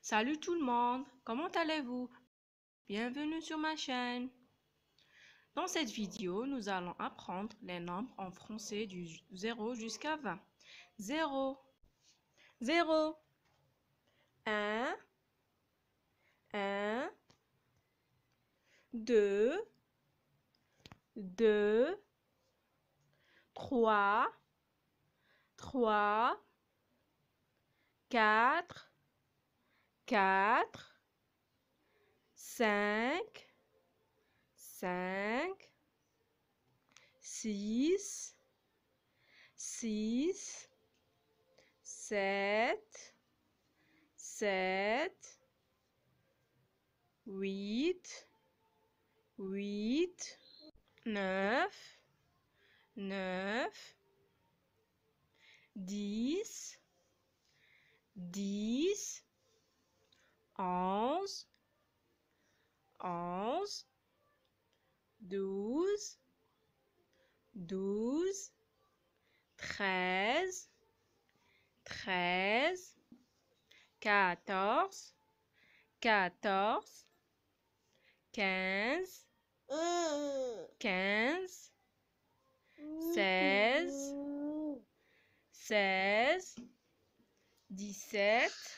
Salut tout le monde, comment allez-vous Bienvenue sur ma chaîne. Dans cette vidéo, nous allons apprendre les nombres en français du 0 jusqu'à 20. 0 0 1 1 2 2 3 3 4 4, 5, 5, 6, 6, 7, 7, 8, 8, 9, 9, 10, 10, 11, Douze 12, Treize 13, Quatorze 14, 14, 15, 15, Seize Dix-sept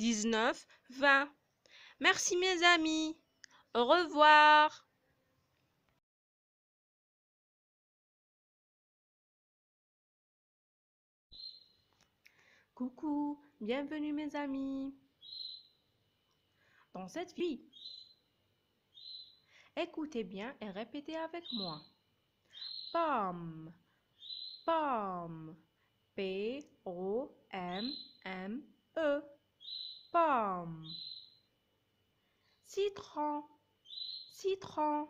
dix-neuf, Merci mes amis. Au revoir. Coucou, bienvenue mes amis. Dans cette vie, écoutez bien et répétez avec moi. Pomme, pomme, P-O-M-M-E pomme. Citron, citron.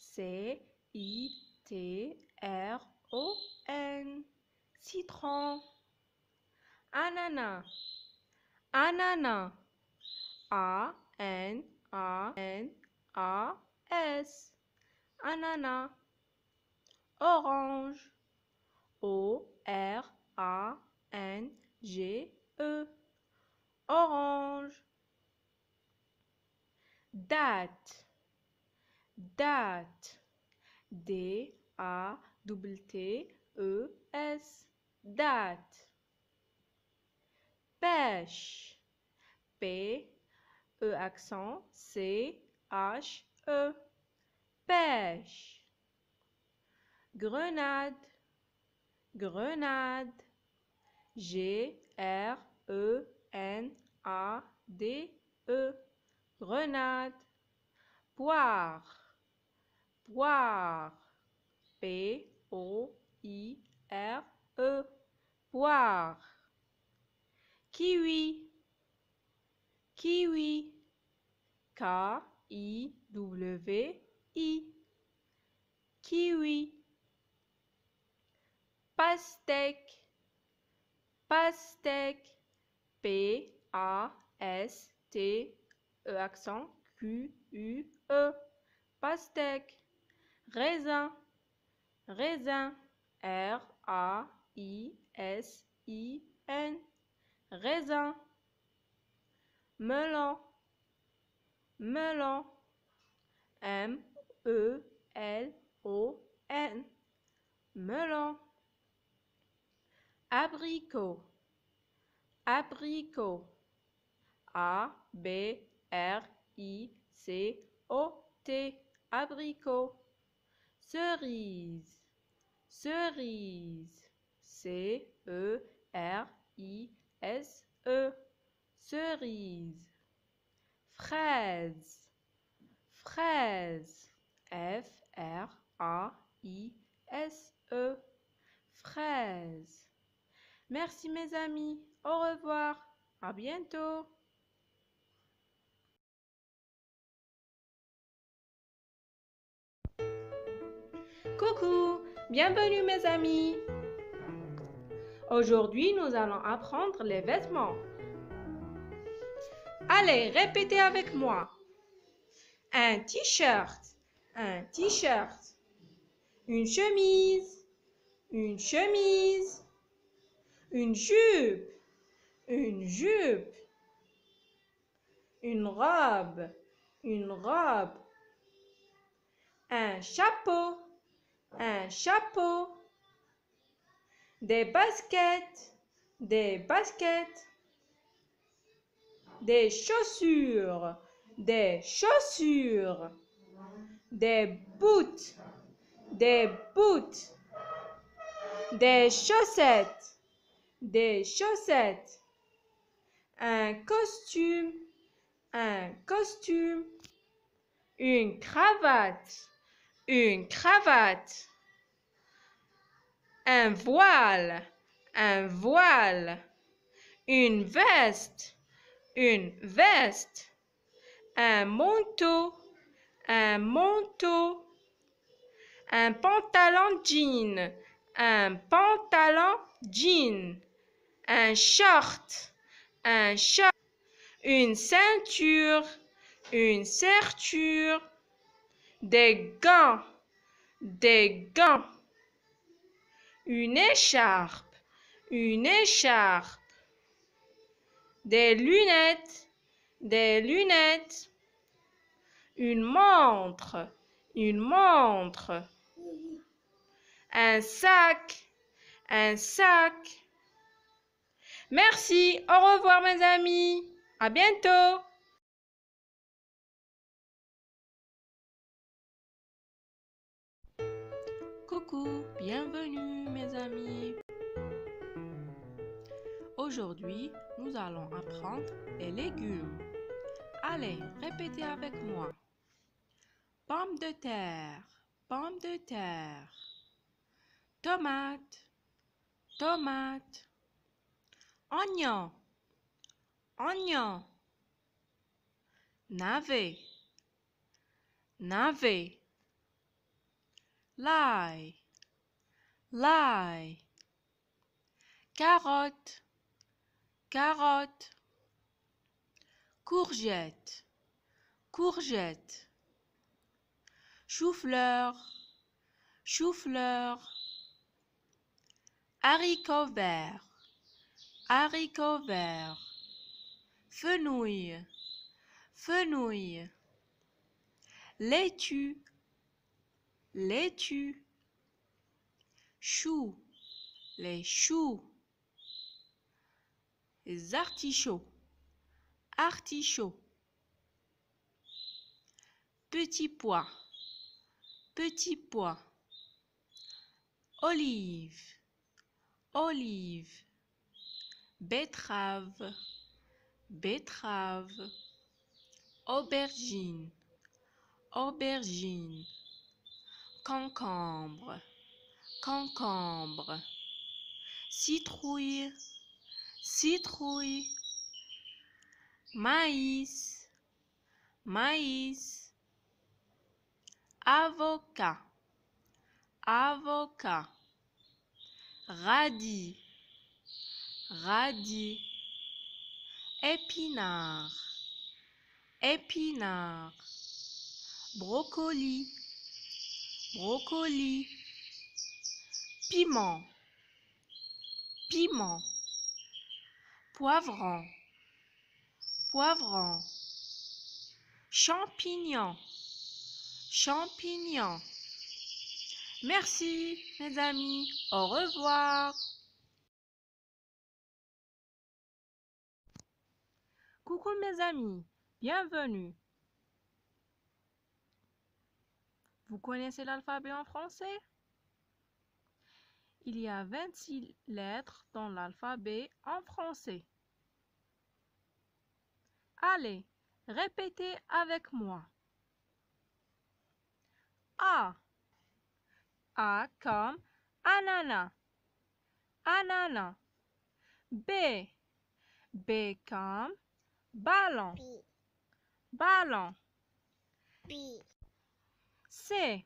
C-I-T-R-O-N. Citron. Ananas, ananas. A-N-A-N-A-S. Ananas. Orange. O-R-A-N-G-E orange date date d a t e s date pêche p e accent c h e pêche grenade grenade g r e n a d e Grenade. Poire. Poire. P-O-I-R-E. Poire. Kiwi. Kiwi. K-I-W-I. Kiwi. Pastèque. Pastèque. P A S T E accent Q U E pastèque raisin raisin R A I S I N raisin melon melon M E L O N melon abricot abricot A, B, R, I, C, O, T, abricot. Cerise, cerise, C, E, R, I, S, E, cerise. Fraise, fraise, F, R, A, I, S, E, fraise. Merci mes amis. Au revoir, à bientôt. Coucou, bienvenue mes amis. Aujourd'hui, nous allons apprendre les vêtements. Allez, répétez avec moi. Un t-shirt, un t-shirt. Une chemise, une chemise. Une jupe, une jupe, une robe, une robe, un chapeau, un chapeau, des baskets, des baskets, des chaussures, des chaussures, des boots, des boots, des chaussettes, des chaussettes un costume, un costume, une cravate, une cravate, un voile, un voile, une veste, une veste, un manteau, un manteau, un pantalon jean, un pantalon jean, un short, un chat, une ceinture, une serture, des gants, des gants, une écharpe, une écharpe, des lunettes, des lunettes, une montre, une montre, un sac, un sac. Merci, au revoir mes amis, à bientôt. Coucou, bienvenue mes amis. Aujourd'hui, nous allons apprendre les légumes. Allez, répétez avec moi. Pomme de terre, pomme de terre. Tomate, tomate. Oignon, oignon. Navet, navet. L'ail, l'ail. Carotte, carotte. Courgette, courgette. Chou-fleur, chou-fleur. Haricot vert, haricots verts, fenouil, fenouil, laitue, laitue, chou les choux, les artichauts, artichauts, petits pois, petits pois, olives, olives, betterave, betterave, aubergine, aubergine, concombre, concombre, citrouille, citrouille, maïs, maïs, avocat, avocat, radis, radis, épinard, épinard, brocoli, brocoli, piment, piment, poivron, poivron, champignon, champignon. Merci mes amis, au revoir. Coucou mes amis, bienvenue. Vous connaissez l'alphabet en français Il y a 26 lettres dans l'alphabet en français. Allez, répétez avec moi. A. A comme ananas. Ananas. B. B comme ballon B. ballon B. C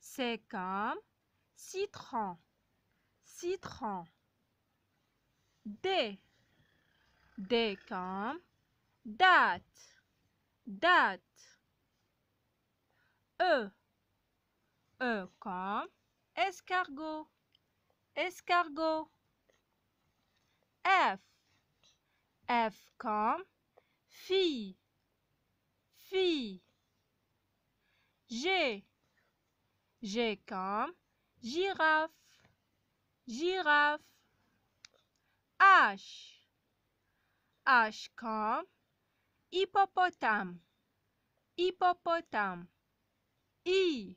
c'est comme citron citron D D comme date date E E comme escargot escargot F F comme fille, fille. J'ai, j'ai comme girafe, girafe. H, H comme hippopotame, hippopotame. I,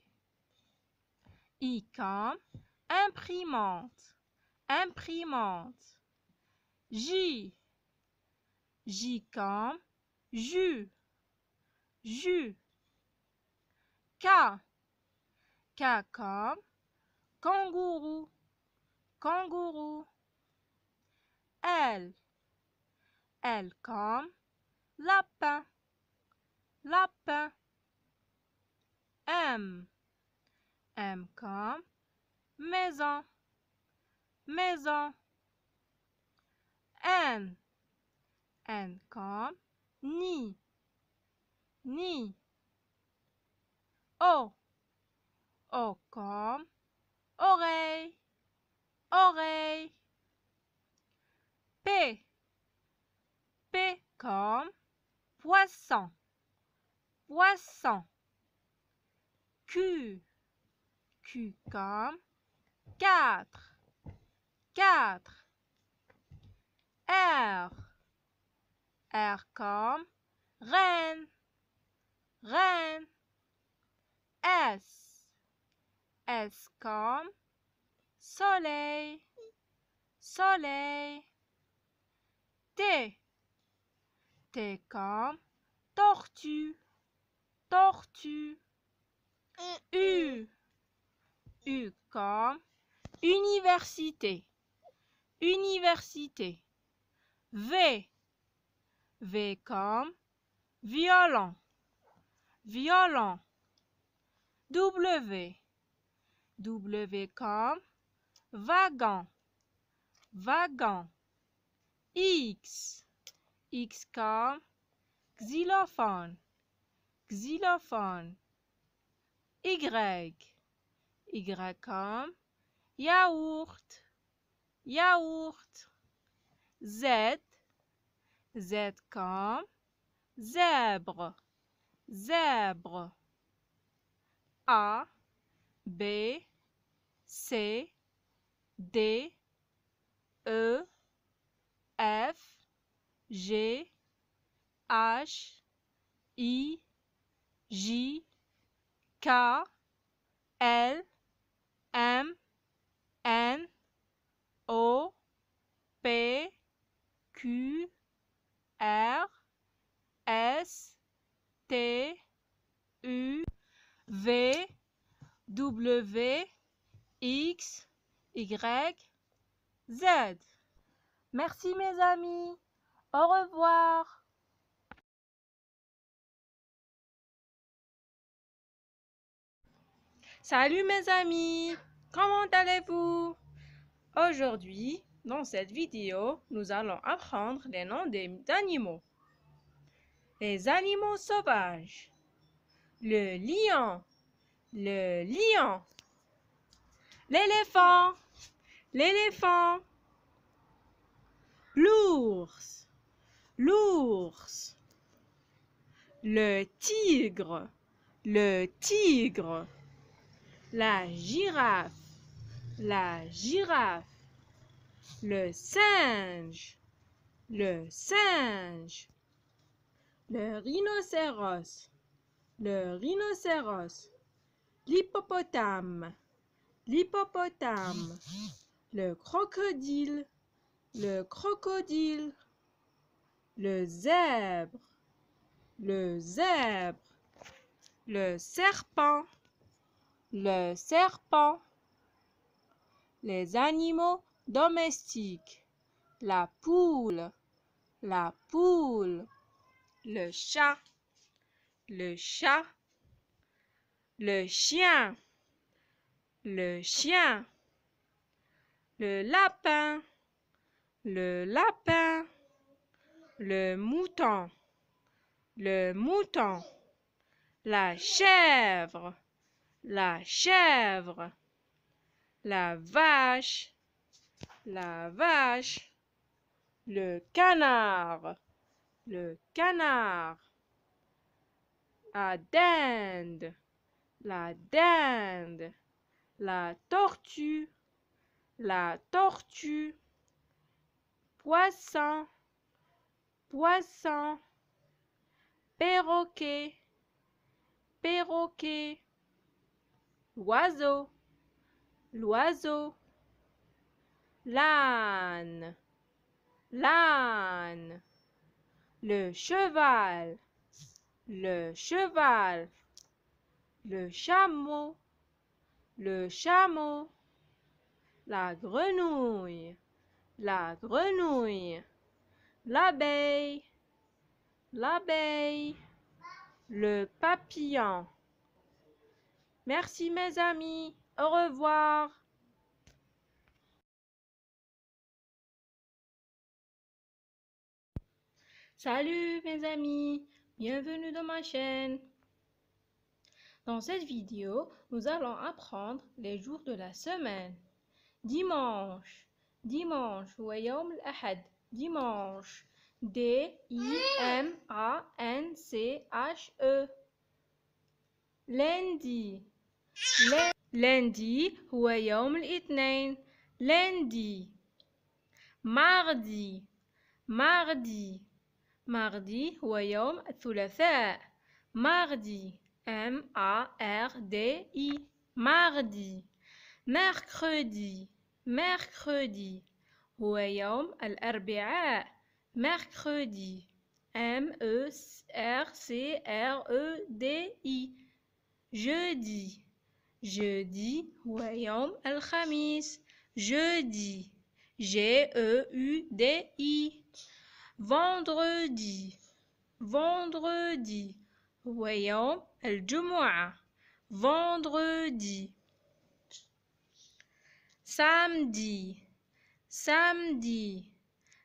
I comme imprimante, imprimante. J, J jus, jus. K, K comme kangourou, kangourou. L, L comme lapin, lapin. M, M comme maison, maison. N, N comme ni ni o o comme oreille oreille p p comme poisson poisson q q comme quatre quatre R R comme reine, reine. S, S comme soleil, soleil. T, T comme tortue, tortue. U, U comme université, université. V, V comme violon, violon. W, W comme wagon, wagon. X, X comme xylophone, xylophone. Y, Y comme yaourt, yaourt. Z, Z comme zèbre, zèbre. A, B, C, D, E, F, G, H, I, J, K, L, M, N, O, P, Q, R S T U V W X Y Z. Merci mes amis. Au revoir. Salut mes amis, comment allez-vous Aujourd'hui, dans cette vidéo, nous allons apprendre les noms d'animaux. Les animaux sauvages. Le lion. Le lion. L'éléphant. L'éléphant. L'ours. L'ours. Le tigre. Le tigre. La girafe. La girafe le singe, le singe, le rhinocéros, le rhinocéros, l'hippopotame, l'hippopotame, le crocodile, le crocodile, le zèbre, le zèbre, le serpent, le serpent, les animaux domestique, la poule, la poule, le chat, le chat, le chien, le chien, le lapin, le lapin, le mouton, le mouton, la chèvre, la chèvre, la vache, la vache, le canard, le canard, la dinde, la dinde, la tortue, la tortue, poisson, poisson, perroquet, perroquet, l'oiseau, l'oiseau l'âne, l'âne, le cheval, le cheval, le chameau, le chameau, la grenouille, la grenouille, l'abeille, l'abeille, le papillon. Merci mes amis, au revoir. Salut mes amis, bienvenue dans ma chaîne. Dans cette vidéo, nous allons apprendre les jours de la semaine. Dimanche, dimanche, ويوم الأحد, dimanche, D-I-M-A-N-C-H-E. Lundi, lundi, هو lundi. Mardi, mardi mardi tout يوم الثلاثاء mardi M A R D I mardi mercredi mercredi هو يوم الأربعاء mercredi M E R C R E D I jeudi jeudi هو يوم الخميس jeudi J E U D I vendredi vendredi voyons le الجمعة vendredi samedi samedi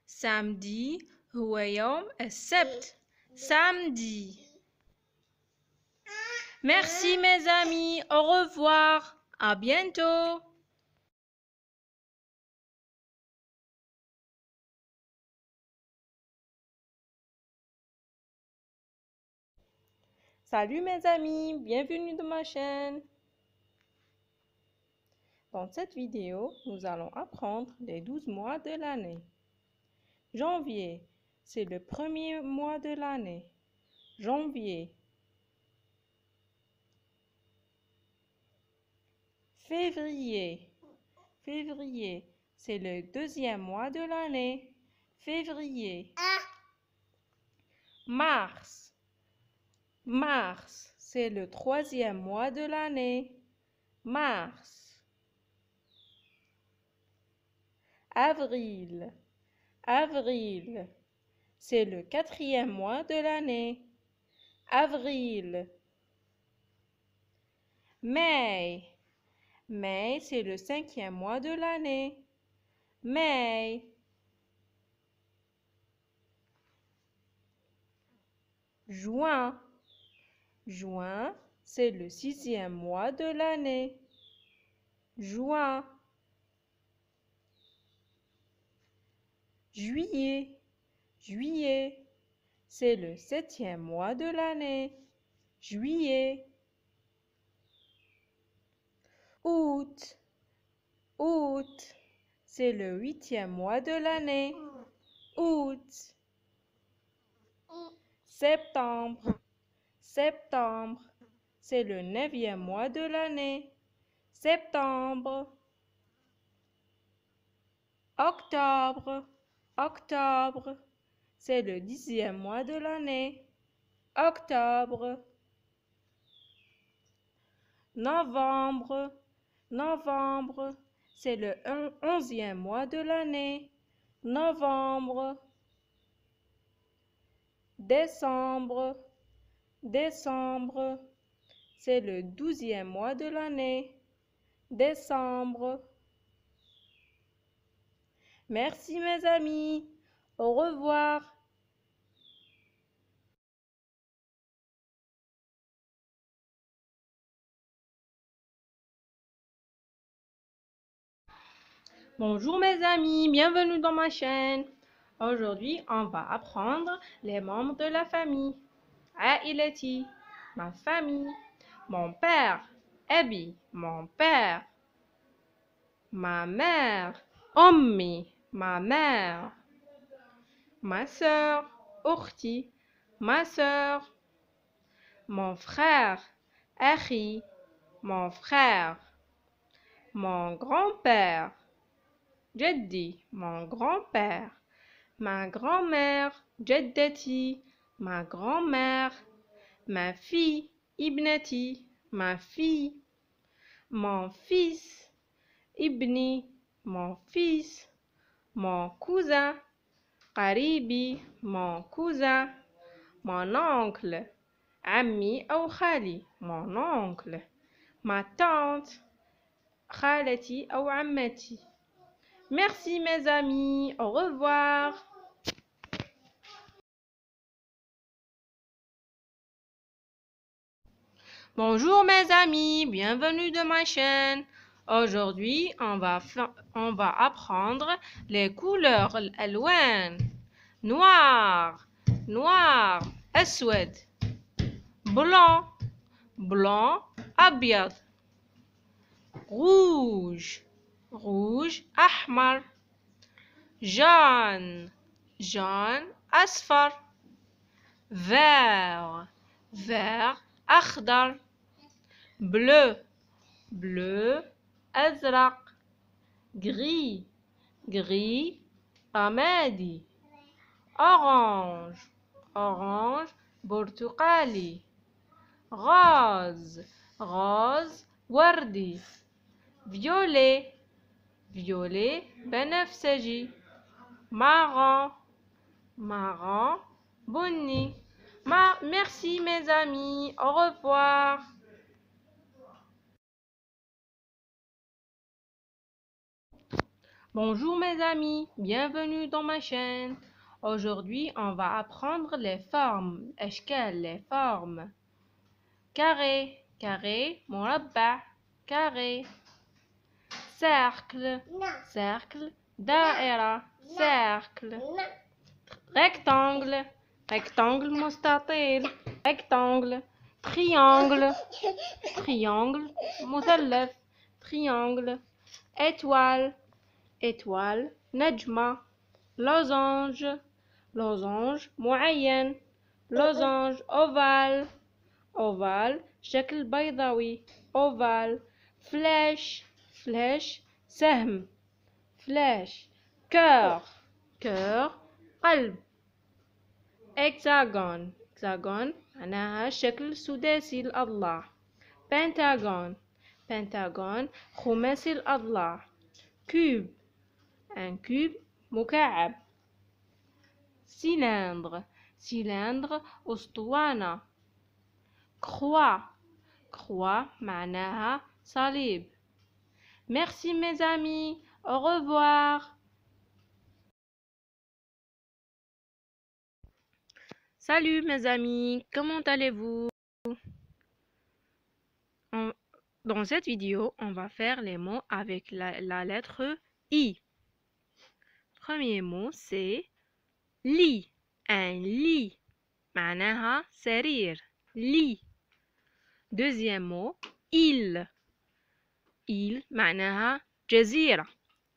samedi voyons يوم Sept, samedi Merci mes amis, au revoir, à bientôt Salut mes amis, bienvenue dans ma chaîne. Dans cette vidéo, nous allons apprendre les 12 mois de l'année. Janvier, c'est le premier mois de l'année. Janvier. Février. Février, c'est le deuxième mois de l'année. Février. Ah. Mars. Mars, c'est le troisième mois de l'année. Mars. Avril. Avril. C'est le quatrième mois de l'année. Avril. Mai. Mai, c'est le cinquième mois de l'année. Mai. Juin. Juin, c'est le sixième mois de l'année. Juin. Juillet. Juillet. C'est le septième mois de l'année. Juillet. Août. Août. C'est le huitième mois de l'année. Août. Septembre. Septembre. C'est le neuvième mois de l'année. Septembre. Octobre. Octobre. C'est le dixième mois de l'année. Octobre. Novembre. Novembre. C'est le onzième mois de l'année. Novembre. Décembre Décembre. C'est le douzième mois de l'année. Décembre. Merci mes amis. Au revoir. Bonjour mes amis, bienvenue dans ma chaîne. Aujourd'hui, on va apprendre les membres de la famille. Ah, ma famille. Mon père, Abi, mon père. Ma mère, Ommi, ma mère. Ma soeur, Orti, ma soeur, Mon frère, Harry, mon frère. Mon grand-père, Jaddi, mon grand-père. Ma grand-mère, Jaddati, ma grand-mère, ma fille, Ibnati, ma fille, mon fils, Ibni, mon fils, mon cousin, Karibi. mon cousin, mon oncle, Ami ou Khali, mon oncle, ma tante, Khalati ou Ammati. Merci mes amis, au revoir. Bonjour mes amis, bienvenue de ma chaîne. Aujourd'hui, on va, on va apprendre les couleurs alwan. Noir, noir, أسود. Blanc, blanc, أبيض. Rouge, rouge, ahmar. Jaune, jaune, أصفر. Vert, vert, akhdar bleu bleu azraq gris gris amadi orange orange portugali, rose rose وردي violet violet بنفسجي marron marron bonni. Merci mes amis, au revoir. Bonjour mes amis, bienvenue dans ma chaîne. Aujourd'hui, on va apprendre les formes. quelles les formes. Carré, carré, مربع, carré. Cercle, cercle, daera, cercle. Rectangle, rectangle مستطيل, rectangle. Triangle, triangle, مثلث, triangle. Étoile, étoile, nejma, losange, losange, moyenne. losange, ovale, ovale, شكل بيضاوي, ovale, flèche, flèche, سهم, flèche, cœur, cœur, قلب, hexagone, hexagone, معناها شكل سداسي allah, pentagone, pentagon, خماسي allah, cube, un cube مكعب cylindre cylindre ostuana. croix croix manaha, salib. Merci mes amis, au revoir. Salut mes amis, comment allez-vous Dans cette vidéo, on va faire les mots avec la lettre I premier mot c'est lit, un lit. معناها serir lit. Deuxième mot il. Il معناها jazira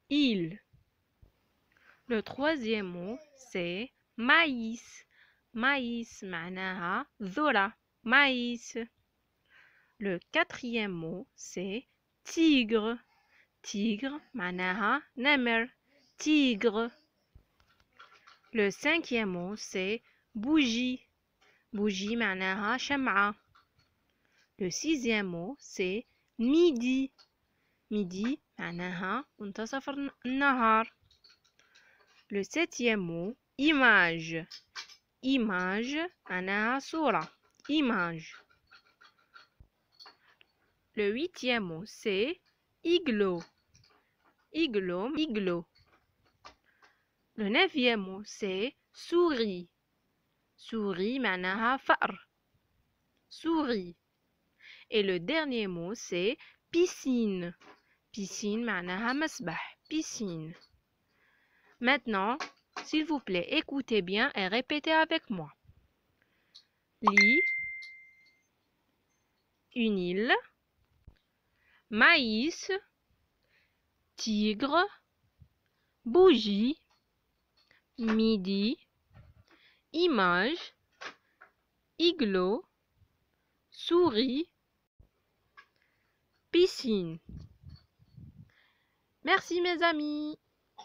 Il. Le troisième mot c'est maïs. Maïs manaha zola ». Maïs. Le quatrième mot c'est tigre. Tigre manaha Nemer tigre. Le cinquième mot, c'est bougie. Bougie manaha shama. Le sixième mot, c'est midi. Midi manaha un Le septième mot, image. Image معناها Image. Le huitième mot, c'est iglo. Iglo, iglo le neuvième mot, c'est souris. Souris, manaha far. Souris. Et le dernier mot, c'est piscine. Piscine, manaha masbah. Piscine. Maintenant, s'il vous plaît, écoutez bien et répétez avec moi. Li. une île, maïs, tigre, bougie, midi, image, Iglo. souris, piscine. Merci mes amis.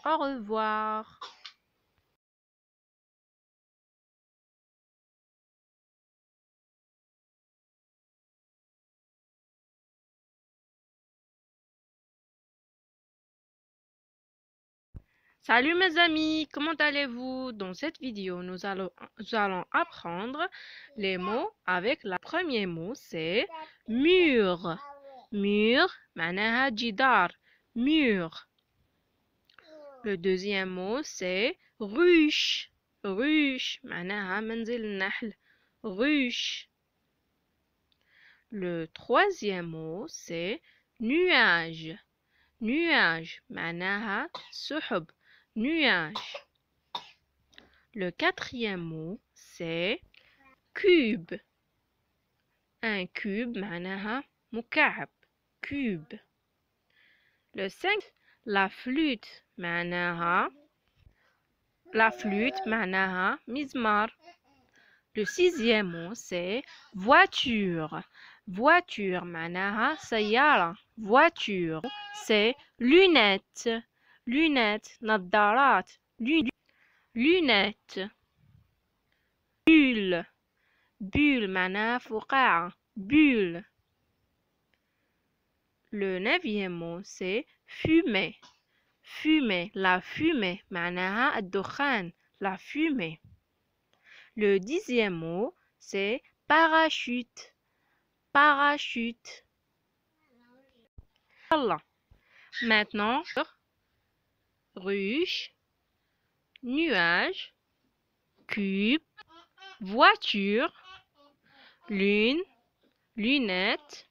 Au revoir. Salut mes amis, comment allez-vous Dans cette vidéo, nous allons, apprendre les mots avec le premier mot, c'est mur. Mur, manaha jidar, mur. Le deuxième mot, c'est ruche. Ruche, manaha manzil nahl, ruche. Le troisième mot, c'est nuage. Nuage, manaha suhub nuage. Le quatrième mot, c'est cube. Un cube, manaha. مكعب, cube. Le cinquième, la flûte, manaha. la flûte, manaha mizmar. Le sixième mot, c'est voiture. Voiture, manaha Sayala Voiture, c'est lunettes lunettes, نظارات, lunettes, bulle, bulle mana فقاعة, bulle. Le neuvième mot c'est fumer, fumer, la fumée معناها الدخان, la fumée. Le dixième mot c'est parachute, parachute. Maintenant, ruche, nuage, cube, voiture, lune, lunettes,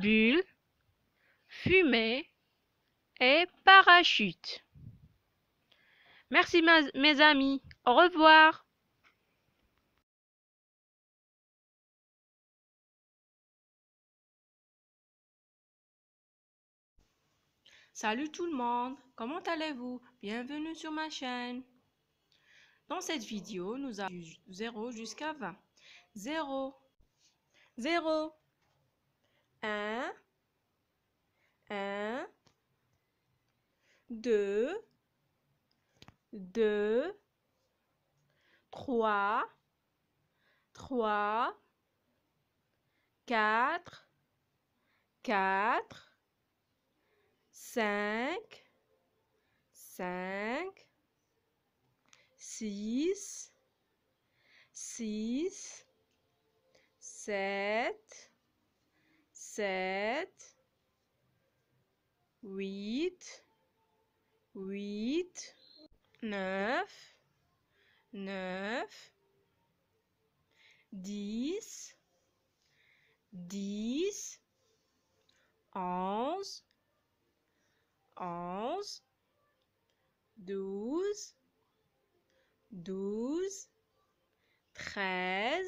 bulle, fumée et parachute. Merci mes amis, au revoir. Salut tout le monde, comment allez-vous Bienvenue sur ma chaîne. Dans cette vidéo, nous avons 0 jusqu'à 20. 0, 0, 1, 1, 2, 2, 3, 3, 4, 4, 5, 5, 6, 6, 7, 7, 8, 8, 9, 9, 10, 10, 11, 11, 12, 12, 13,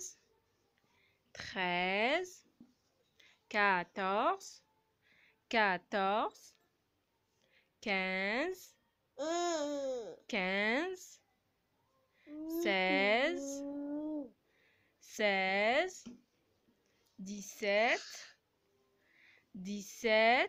13, 14, 14, 15, 15, 16, 16, 17, 17,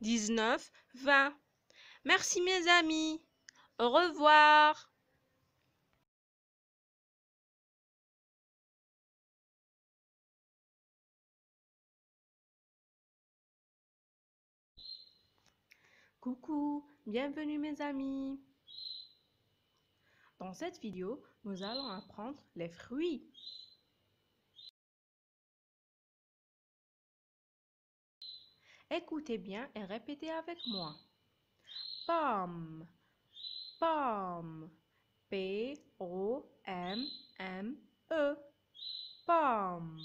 dix-neuf, Merci mes amis. Au revoir. Coucou, bienvenue mes amis. Dans cette vidéo, nous allons apprendre les fruits. Écoutez bien et répétez avec moi. Pomme, pomme, P-O-M-M-E, pomme.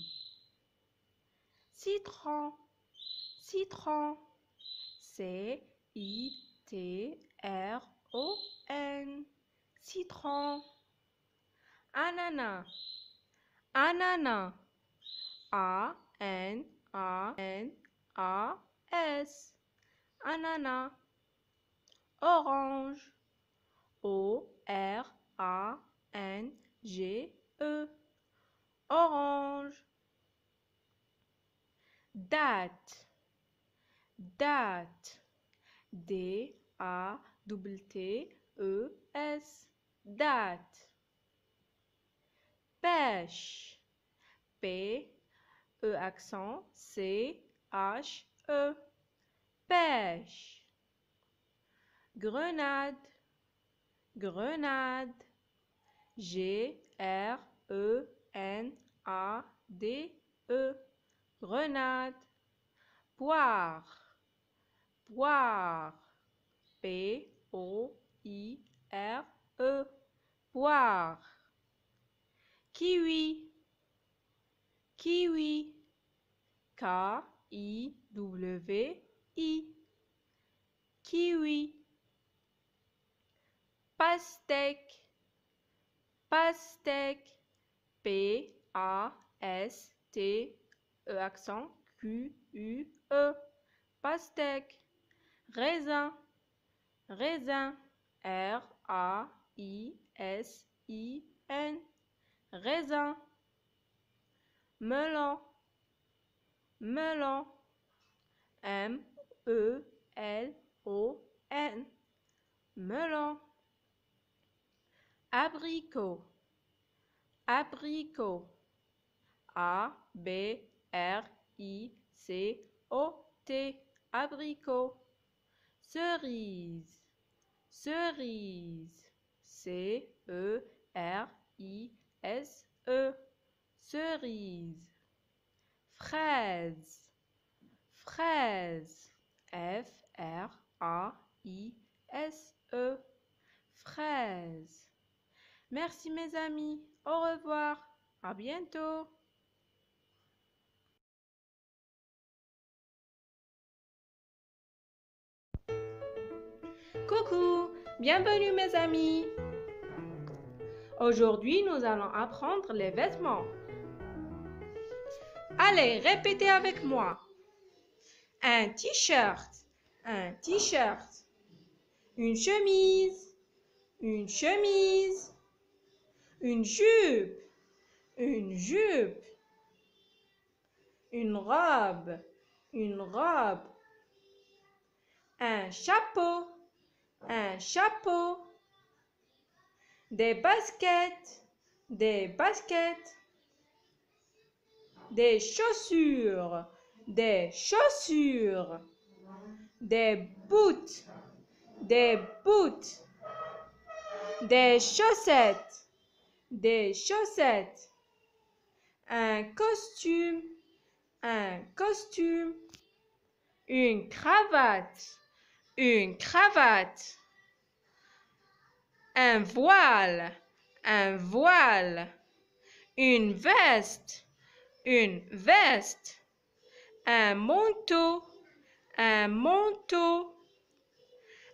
Citron, citron, C-I-T-R-O-N, citron. Ananas, ananas, A-N-A-N-A. -N -A -N -A. S. Ananas. Orange. O-R-A-N-G-E. Orange. Date. Date. d a double t e s Date. Pêche. P. E accent C H Pêche. Grenade. Grenade. G R E N A D E. Grenade. Poire. Poire. P O I R E. Poire. Kiwi. Kiwi. K I W I kiwi pastèque pastèque P A S T E accent Q U E pastèque raisin raisin R A I S I N raisin melon melon. M E L O N. Melon. Abricot. Abricot. A B R I C O T. Abricot. Cerise. Cerise. C E R I S E. Cerise. Fraise. Fraise. F-R-A-I-S-E. Fraise. Merci mes amis. Au revoir. À bientôt. Coucou, bienvenue mes amis. Aujourd'hui, nous allons apprendre les vêtements. Allez, répétez avec moi. Un t-shirt, un t-shirt. Une chemise, une chemise. Une jupe, une jupe. Une robe, une robe. Un chapeau, un chapeau. Des baskets, des baskets des chaussures, des chaussures, des boots, des boots, des chaussettes, des chaussettes, un costume, un costume, une cravate, une cravate, un voile, un voile, une veste, une veste, un manteau, un manteau,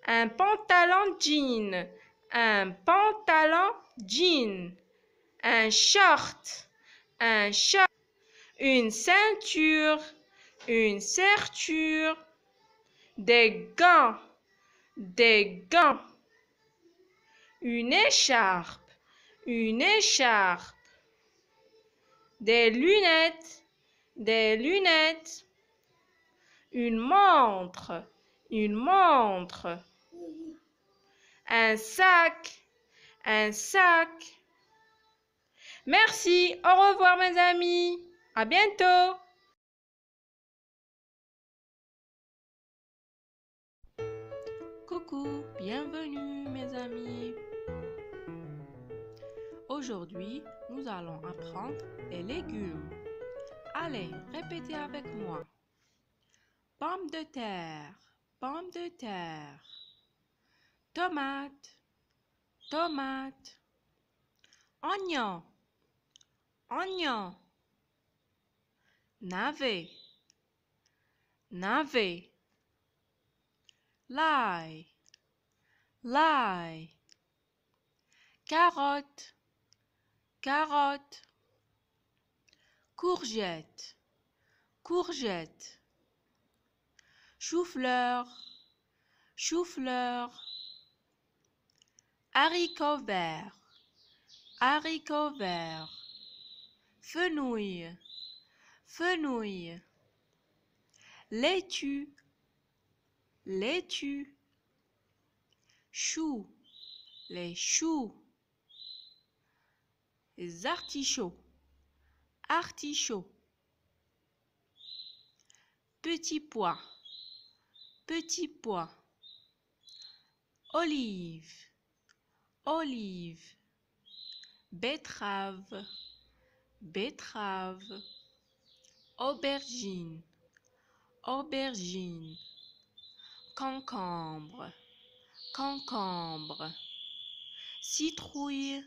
un pantalon jean, un pantalon jean, un short, un short, une ceinture, une ceinture, des gants, des gants, une écharpe, une écharpe, des lunettes, des lunettes. Une montre, une montre. Un sac, un sac. Merci, au revoir mes amis. À bientôt. Coucou, bienvenue mes amis Aujourd'hui, nous allons apprendre les légumes. Allez, répétez avec moi. Pomme de terre, pomme de terre. Tomate, tomate. Oignon, oignon. Navet, navet. L'ail, l'ail. Carotte, carotte courgette courgette chou-fleur chou-fleur haricot vert haricot vert fenouil fenouil laitue laitue chou les choux artichauts, artichauts. Petit pois, petit pois. Olive, olive. Betterave, betterave. Aubergine, aubergine. Concombre, concombre. Citrouille,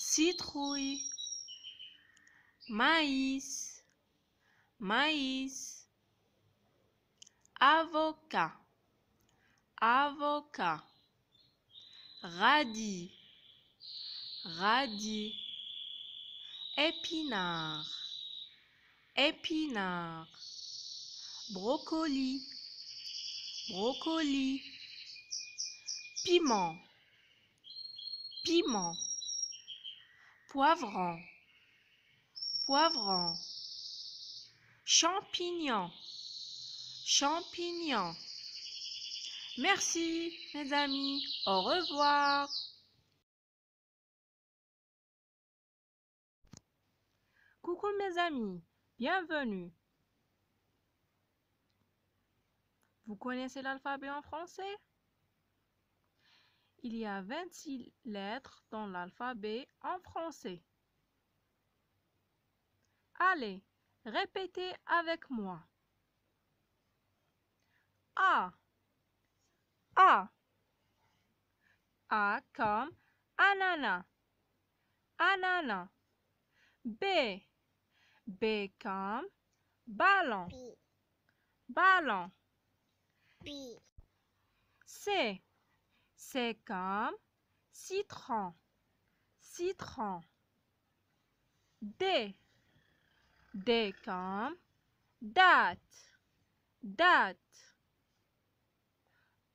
citrouille, maïs, maïs, avocat, avocat, radis, radis, épinard, épinard, brocoli, brocoli, piment, piment poivron, poivron, champignon, champignon. Merci, mes amis. Au revoir. Coucou, mes amis. Bienvenue. Vous connaissez l'alphabet en français il y a 26 lettres dans l'alphabet en français. Allez, répétez avec moi. A. A. A comme ananas. Ananas. B. B comme ballon. Ballon. B. C. C'est comme citron, citron. D. D comme date, date.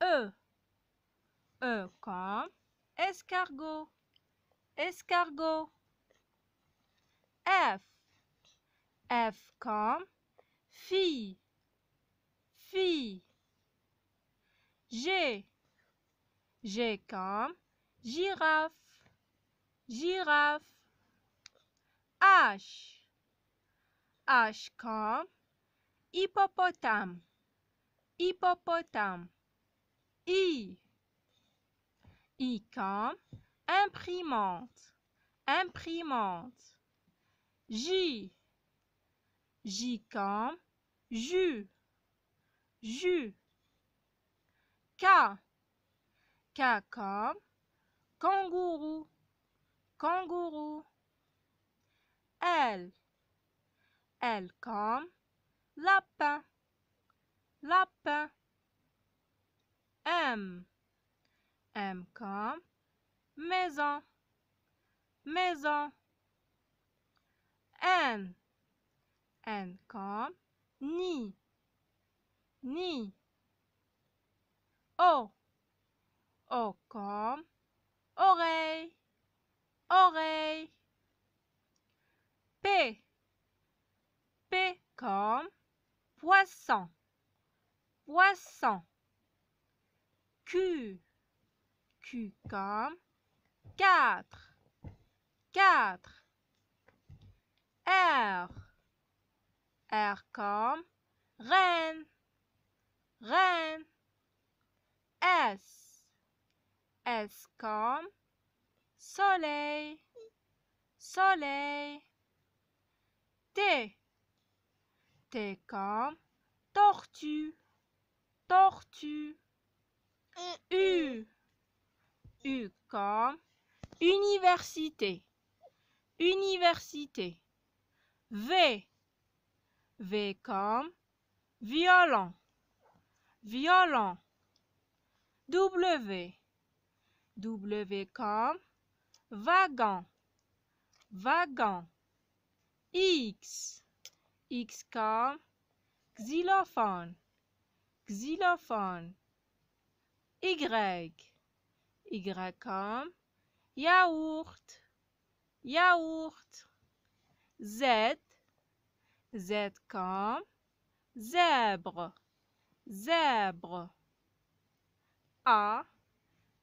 E. E comme escargot, escargot. F. F comme fille, fille. G. J'ai comme girafe, girafe. H. H comme hippopotame, hippopotame. I. I comme imprimante, imprimante. J. J comme jus, jus. K. K comme kangourou, kangourou. L, L comme lapin, lapin. M, M comme maison, maison. N, N comme ni, ni. O, O comme oreille, oreille. P, P comme poisson, poisson. Q, Q comme quatre, quatre. R, R comme reine, reine. S, S comme soleil, soleil. T, T comme tortue, tortue. U, U comme université, université. V, V comme violent, violent. W, W comme wagon, wagon. X, X comme xylophone, xylophone. Y, Y comme yaourt, yaourt. Z, Z comme zèbre, zèbre. A,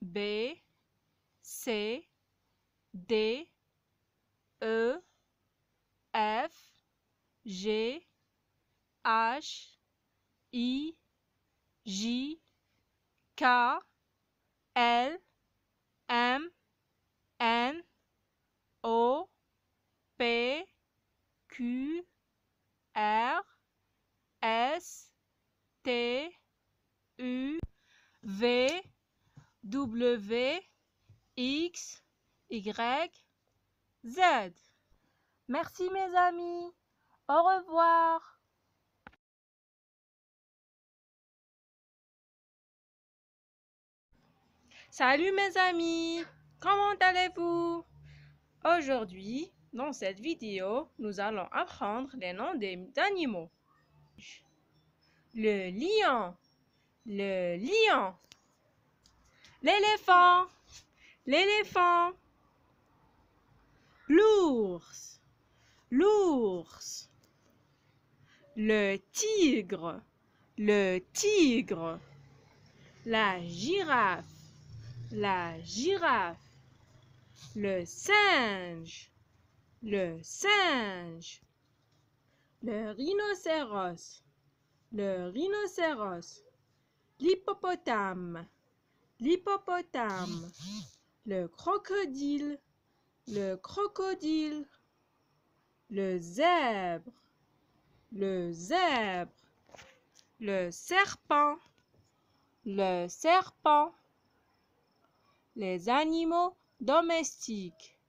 B, C, D, E, F, G, H, I, J, K, L, M, N, O, P, Q, R, S, T, U, V, W, X, Y, Z. Merci mes amis. Au revoir. Salut mes amis. Comment allez-vous Aujourd'hui, dans cette vidéo, nous allons apprendre les noms des animaux. Le lion. Le lion. L'éléphant. L'éléphant. L'ours. L'ours. Le tigre. Le tigre. La girafe. La girafe. Le singe. Le singe. Le rhinocéros. Le rhinocéros. L'hippopotame l'hippopotame, le crocodile, le crocodile, le zèbre, le zèbre, le serpent, le serpent, les animaux domestiques,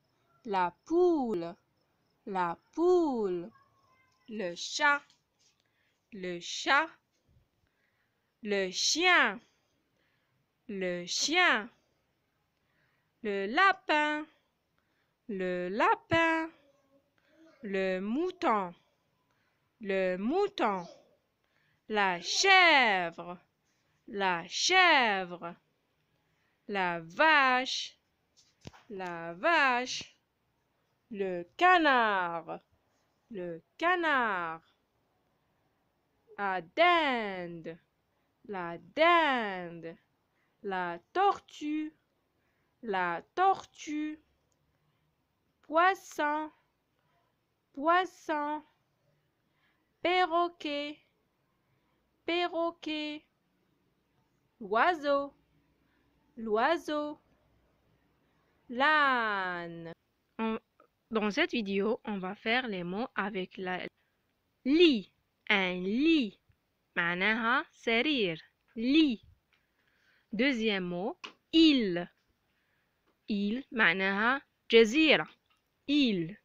la poule, la poule, le chat, le chat, le chien le chien, le lapin, le lapin, le mouton, le mouton, la chèvre, la chèvre, la vache, la vache, le canard, le canard, la dinde, la dinde la tortue, la tortue, poisson, poisson, perroquet, perroquet, l'oiseau, l'oiseau, l'âne. Dans cette vidéo, on va faire les mots avec la lit, un lit, c'est rire. lit deuxième mot île île manaha jazira, île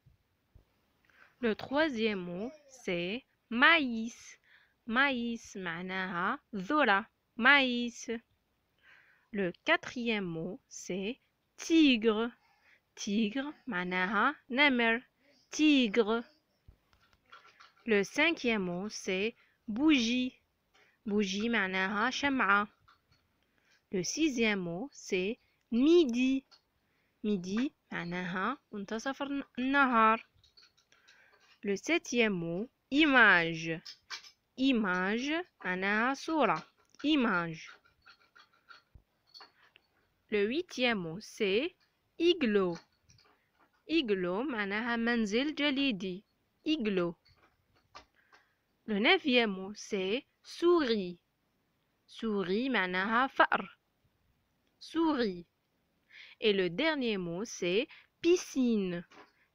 le troisième mot c'est maïs maïs manaha zola. maïs le quatrième mot c'est tigre tigre manaha namer, tigre le cinquième mot c'est bougie bougie manaha شمعة le sixième mot, c'est midi. midi le septième mot image image معناها image le huitième mot c'est iglo iglo معناها Jalidi. iglo le neuvième mot c'est souris souris un far souris. Et le dernier mot, c'est piscine.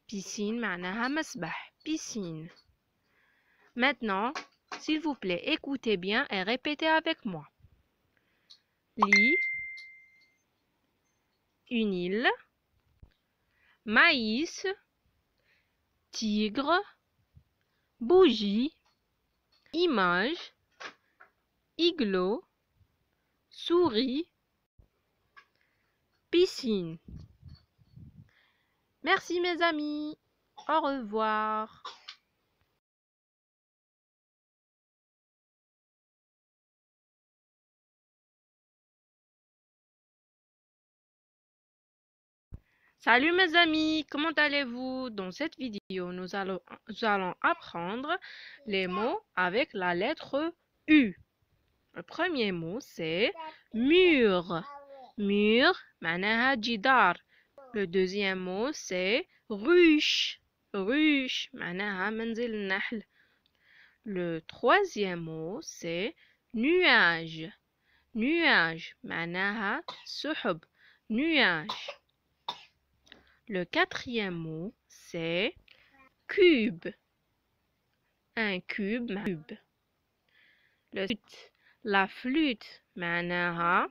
Piscine, manahamasba, Piscine. Maintenant, s'il vous plaît, écoutez bien et répétez avec moi. Lit, une île, maïs, tigre, bougie, image, iglo, souris, piscine. Merci mes amis. Au revoir. Salut mes amis, comment allez-vous Dans cette vidéo, nous allons, allons, apprendre les mots avec la lettre U. Le premier mot, c'est mur. Mur, manaha Jidar ». Le deuxième mot, c'est ruche. Ruche, manaha Nahl ». Le troisième mot, c'est nuage. Nuage, manaha سحب. Nuage. Le quatrième mot, c'est cube. Un cube, cube. la flûte, manaha.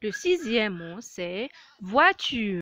Le sixième mot, c'est voiture.